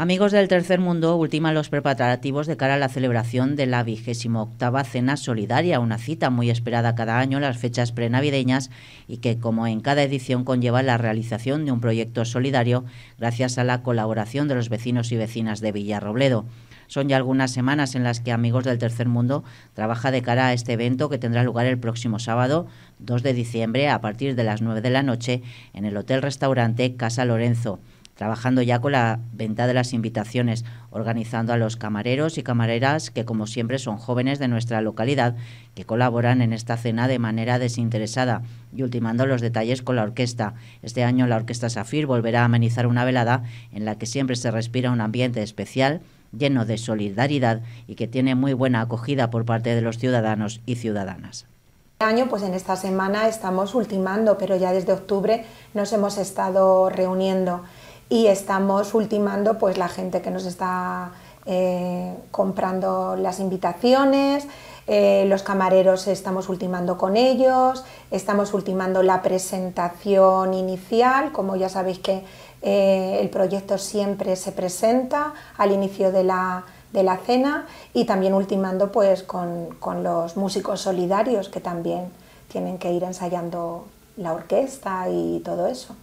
Amigos del Tercer Mundo ultiman los preparativos de cara a la celebración de la vigésima octava Cena Solidaria, una cita muy esperada cada año en las fechas prenavideñas y que, como en cada edición, conlleva la realización de un proyecto solidario gracias a la colaboración de los vecinos y vecinas de Villarrobledo. Son ya algunas semanas en las que Amigos del Tercer Mundo trabaja de cara a este evento que tendrá lugar el próximo sábado 2 de diciembre a partir de las 9 de la noche en el Hotel Restaurante Casa Lorenzo trabajando ya con la venta de las invitaciones, organizando a los camareros y camareras que como siempre son jóvenes de nuestra localidad que colaboran en esta cena de manera desinteresada y ultimando los detalles con la orquesta. Este año la Orquesta Safir volverá a amenizar una velada en la que siempre se respira un ambiente especial lleno de solidaridad y que tiene muy buena acogida por parte de los ciudadanos y ciudadanas este año, pues en esta semana estamos ultimando, pero ya desde octubre nos hemos estado reuniendo y estamos ultimando pues la gente que nos está eh, comprando las invitaciones, eh, los camareros estamos ultimando con ellos, estamos ultimando la presentación inicial, como ya sabéis que eh, el proyecto siempre se presenta al inicio de la, cena y también ultimando pues con los músicos solidarios que también tienen que ir ensayando la orquesta y todo eso.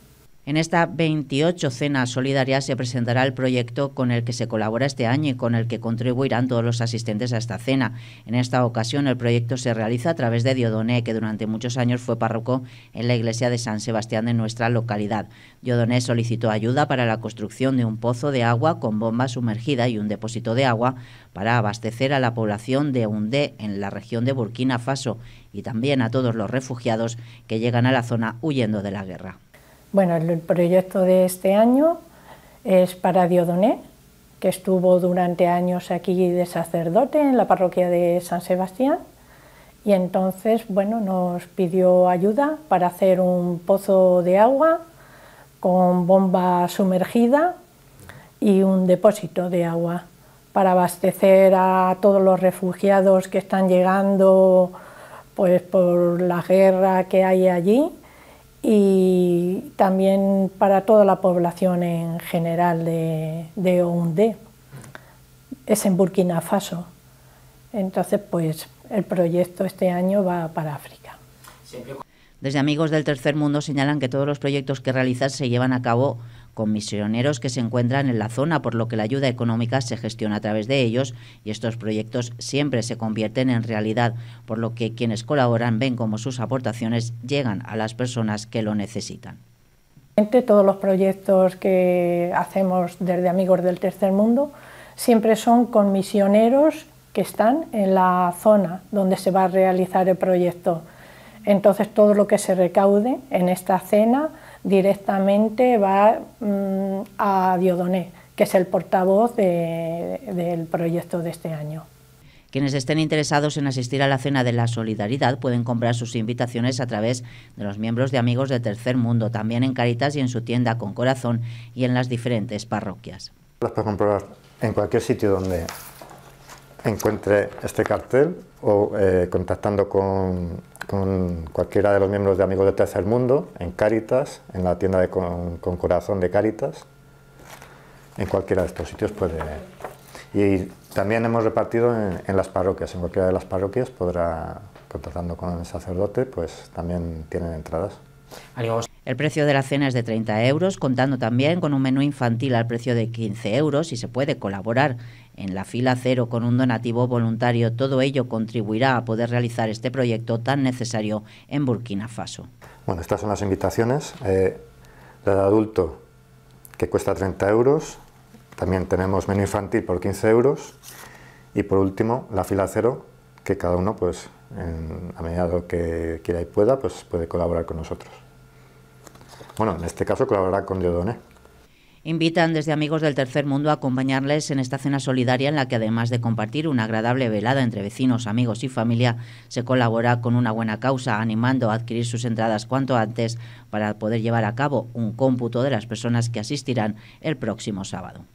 En esta 28 cena solidaria se presentará el proyecto con el que se colabora este año y con el que contribuirán todos los asistentes a esta cena. En esta ocasión el proyecto se realiza a través de Diodoné, que durante muchos años fue párroco en la iglesia de San Sebastián de nuestra localidad. Diodoné solicitó ayuda para la construcción de un pozo de agua con bomba sumergida y un depósito de agua para abastecer a la población de Hundé en la región de Burkina Faso y también a todos los refugiados que llegan a la zona huyendo de la guerra. Bueno, el proyecto de este año es para Diodoné, que estuvo durante años aquí de sacerdote en la parroquia de San Sebastián y entonces bueno, nos pidió ayuda para hacer un pozo de agua con bomba sumergida y un depósito de agua para abastecer a todos los refugiados que están llegando pues, por la guerra que hay allí y también para toda la población en general de, Ounde, Es en Burkina Faso. Entonces, pues el proyecto este año va para África. Desde Amigos del Tercer Mundo señalan que todos los proyectos que realizan se llevan a cabo con misioneros que se encuentran en la zona, por lo que la ayuda económica se gestiona a través de ellos y estos proyectos siempre se convierten en realidad, por lo que quienes colaboran ven como sus aportaciones llegan a las personas que lo necesitan. Todos los proyectos que hacemos desde Amigos del Tercer Mundo siempre son con misioneros que están en la zona donde se va a realizar el proyecto. Entonces todo lo que se recaude en esta cena directamente va mm, a Diodoné, que es el portavoz del proyecto de este año. Quienes estén interesados en asistir a la Cena de la Solidaridad pueden comprar sus invitaciones a través de los miembros de Amigos de Tercer Mundo, también en Caritas y en su tienda Con Corazón y en las diferentes parroquias. Las puedes comprar en cualquier sitio donde encuentre este cartel o eh, contactando con, cualquiera de los miembros de Amigos de Tercer Mundo, en Cáritas, en la tienda de con, corazón de Cáritas, en cualquiera de estos sitios puede... Y también hemos repartido en, las parroquias, en cualquiera de las parroquias podrá, contactando con el sacerdote, pues también tienen entradas. El precio de la cena es de 30 euros, contando también con un menú infantil al precio de 15 euros y se puede colaborar en la fila cero con un donativo voluntario. Todo ello contribuirá a poder realizar este proyecto tan necesario en Burkina Faso. Bueno, estas son las invitaciones. Eh, la de adulto, que cuesta 30 euros. También tenemos menú infantil por 15 euros. Y por último, la fila cero, que cada uno, pues, a medida que quiera y pueda, pues puede colaborar con nosotros. Bueno, en este caso colaborar con Invitan desde Amigos del Tercer Mundo a acompañarles en esta cena solidaria en la que además de compartir una agradable velada entre vecinos, amigos y familia, se colabora con una buena causa, animando a adquirir sus entradas cuanto antes para poder llevar a cabo un cómputo de las personas que asistirán el próximo sábado.